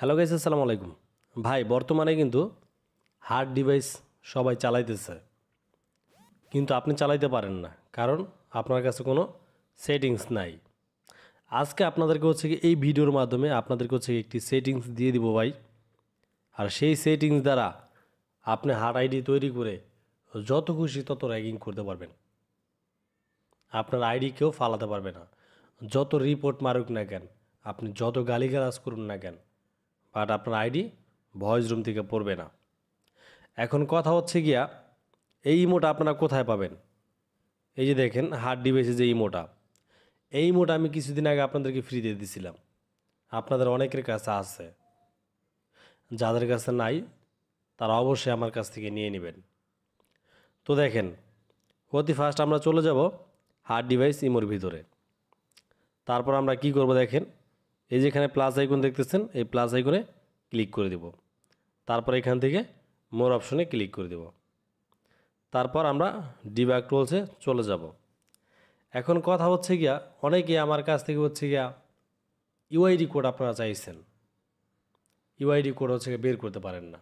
hello guys আসসালামু আলাইকুম ভাই বর্তমানে কিন্তু হার্ড ডিভাইস সবাই চালাইতেছে কিন্তু আপনি চালাইতে পারেন না কারণ আপনার কাছে কোনো সেটিংস নাই আজকে আপনাদেরকে হচ্ছে কি এই ভিডিওর মাধ্যমে আপনাদেরকে হচ্ছে একটি সেটিংস দিয়ে দিব ভাই আর সেই সেটিংস দ্বারা আপনি হার্ড আইডি তৈরি করে যত খুশি তত র্যাগিং করতে পারবেন আপনার আইডি কেউ ফালাতে পারবে না যত রিপোর্ট মারুক না কেন আপনি যত গালিগালাজ করুন না কেন বাট আপনার আইডি ভয়েস রুম থেকে পড়বে না এখন কথা হচ্ছে গিয়া এই ইমোটা আপনারা কোথায় পাবেন এই যে দেখেন হার্ড ডিভাইসে যে ইমোটা এই ইমোটা আমি কিছুদিন আগে আপনাদেরকে ফ্রি দিয়ে দিছিলাম আপনাদের অনেকের কাছে আছে যাদের কাছে নাই তারা অবশ্যই আমার কাছ থেকে নিয়ে নেবেন তো দেখেন অতি ফার্স্ট আমরা চলে যাব হার্ড ডিভাইস ইমোর ভিতরে তারপর আমরা কি করব দেখেন এই যেখানে প্লাস আইকন দেখতেছেন এই প্লাস আইকনে ক্লিক করে দেব তারপর এখান থেকে মোর অপশনে ক্লিক করে দেব তারপর আমরা ডিবাগ টুলসে চলে যাব এখন কথা হচ্ছে গিয়া অনেকে আমার কাছ থেকে হচ্ছে গিয়া ইউআইডি কোড আপনারা চাইছেন ইউআইডি কোড হচ্ছে বের করতে পারেন না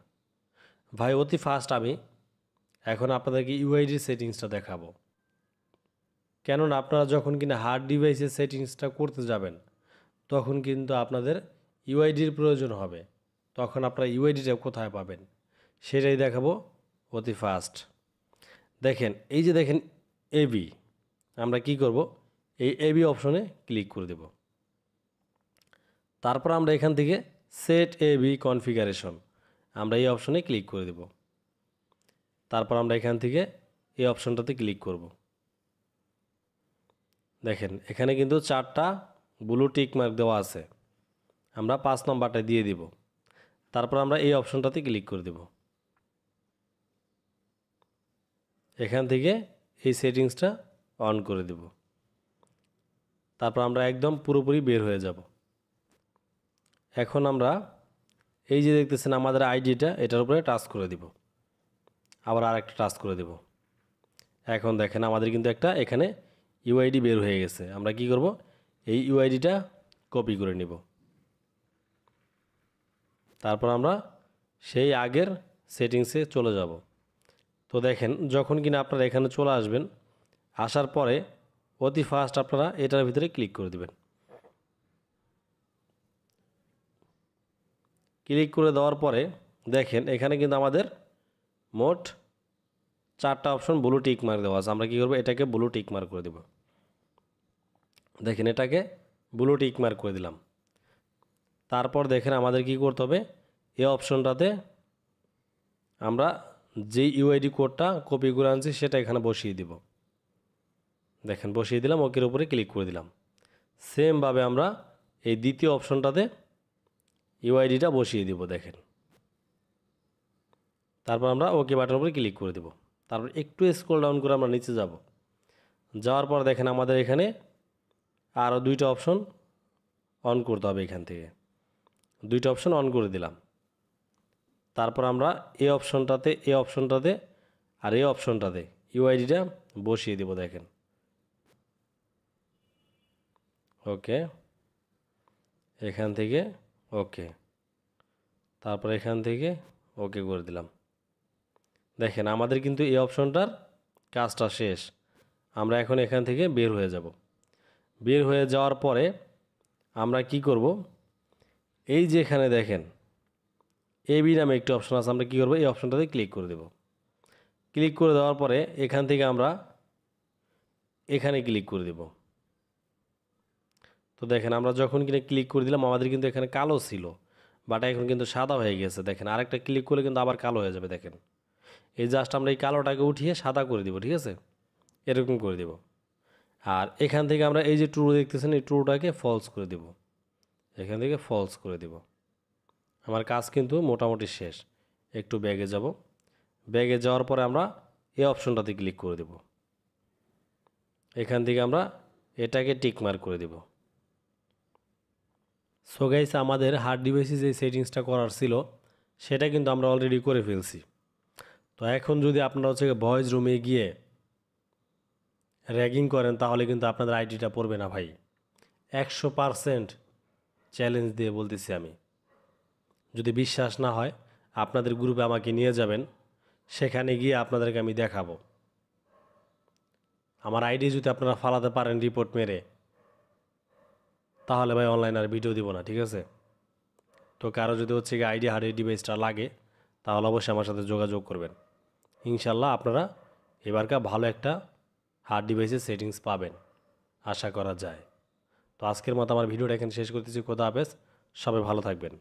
ভাই অতি ফাস্ট আমি এখন আপনাদেরকে ইউআইডি সেটিংসটা দেখাবো কেননা আপনারা যখন কিনা হার্ড ডিভাইসের সেটিংসটা করতে যাবেন তখন কিন্তু আপনাদের ইউআইডির প্রয়োজন হবে তখন আপনারা ইউআইডিটা কোথায় পাবেন সেটাই দেখাবো অতি ফাস্ট দেখেন এই যে দেখেন এবি আমরা কি করব এই এবি অপশনে ক্লিক করে দেব তারপর আমরা এখান থেকে সেট এবি কনফিগারেশন আমরা এই অপশনে ক্লিক করে দেব তারপর আমরা এখান থেকে এই অপশনটাতে ক্লিক করব দেখেন এখানে কিন্তু চারটা ব্লু টিক মার্ক দেওয়া আছে আমরা পাঁচ নম্বরটা দিয়ে দিব তারপর আমরা এই অপশনটাতে ক্লিক করে দেব এখান থেকে এই সেটিংসটা অন করে দেব তারপর আমরা একদম পুরোপুরি বের হয়ে যাব এখন আমরা এই যে দেখতেছেন আমাদের আইডিটা এটার উপরে টাচ করে দিব আবার আর একটা টাচ করে দেব এখন দেখেন আমাদের কিন্তু একটা এখানে ইউআইডি বের হয়ে গেছে আমরা কি করব এই ইউআইডিটা কপি করে নিব তারপর আমরা সেই আগের সেটিংসে চলে যাব তো দেখেন যখন কিনা আপনারা এখানে চলে আসবেন আসার পরে অতি ফাস্ট আপনারা এটার ভিতরে ক্লিক করে দেবেন ক্লিক করে দেওয়ার পরে দেখেন এখানে কিন্তু আমাদের মোট চারটা অপশন ব্লু টিক মার্ক দেওয়া আছে আমরা কী করবো এটাকে ব্লু টিক মার্ক করে দেবো দেখেন এটাকে ব্লু টিক মার্ক করে দিলাম তারপর দেখেন আমাদের কি করতে হবে এ অপশনটাতে আমরা যে ইউআইডি কোডটা কপি করে আনছি সেটা এখানে বসিয়ে দিব দেখেন বসিয়ে দিলাম ওকের উপরে ক্লিক করে দিলাম সেমভাবে আমরা এই দ্বিতীয় অপশনটাতে ইউআইডিটা বসিয়ে দিব দেখেন তারপর আমরা ওকে বাটনের উপরে ক্লিক করে দেব তারপর একটু স্ক্রল ডাউন করে আমরা নিচে যাব যাওয়ার পর দেখেন আমাদের এখানে আরও দুইটা অপশন অন করতে হবে এখান থেকে দুইটা অপশন অন করে দিলাম তারপর আমরা এ অপশনটাতে এ অপশনটাতে আর এ অপশনটাতে ইউআইডিটা বসিয়ে দেব দেখেন ওকে এখান থেকে ওকে তারপর এখান থেকে ওকে করে দিলাম দেখেন আমাদের কিন্তু এই অপশনটার কাজটা শেষ আমরা এখন এখান থেকে বের হয়ে যাব বের হয়ে যাওয়ার পরে আমরা কি করব এই যে এখানে দেখেন এ বি নামে একটি অপশন আছে আমরা কী করবো এই অপশনটাতে ক্লিক করে দেব ক্লিক করে দেওয়ার পরে এখান থেকে আমরা এখানে ক্লিক করে দেব তো দেখেন আমরা যখন কিনে ক্লিক করে দিলাম আমাদের কিন্তু এখানে কালো ছিল বাট এখন কিন্তু সাদা হয়ে গেছে দেখেন আরেকটা ক্লিক করলে কিন্তু আবার কালো হয়ে যাবে দেখেন এই জাস্ট আমরা এই কালোটাকে উঠিয়ে সাদা করে দেবো ঠিক আছে এরকম করে দেবো আর এখান থেকে আমরা এই যে ট্রু দেখতেছেন এই ট্রুটাকে ফলস করে দেব এখান থেকে ফলস করে দেব আমার কাজ কিন্তু মোটামুটি শেষ একটু ব্যাগে যাব ব্যাগে যাওয়ার পরে আমরা এই অপশনটাতে ক্লিক করে দেব এখান থেকে আমরা এটাকে টিকমার্ক করে দেব সো গাইস আমাদের হার্ড ডিভাইসে যে সেটিংসটা করার ছিল সেটা কিন্তু আমরা অলরেডি করে ফেলছি তো এখন যদি আপনারা হচ্ছে ভয়েস রুমে গিয়ে র্যাগিং করেন তাহলে কিন্তু আপনাদের আইডিটা পড়বে না ভাই একশো পারসেন্ট চ্যালেঞ্জ দিয়ে বলতেছি আমি যদি বিশ্বাস না হয় আপনাদের গ্রুপে আমাকে নিয়ে যাবেন সেখানে গিয়ে আপনাদেরকে আমি দেখাবো আমার আইডি যদি আপনারা ফালাতে পারেন রিপোর্ট মেরে তাহলে ভাই অনলাইন আর ভিডিও দিব না ঠিক আছে তো কারো যদি হচ্ছে গিয়ে আইডি হারিয়ে ডিভাইসটা লাগে তাহলে অবশ্যই আমার সাথে যোগাযোগ করবেন ইনশাল্লাহ আপনারা এবারকার ভালো একটা হার্ড ডিভাইসের সেটিংস পাবেন আশা করা যায় তো আজকের মতো আমার ভিডিওটা এখানে শেষ করতেছি খোদা হাফেজ সবাই ভালো থাকবেন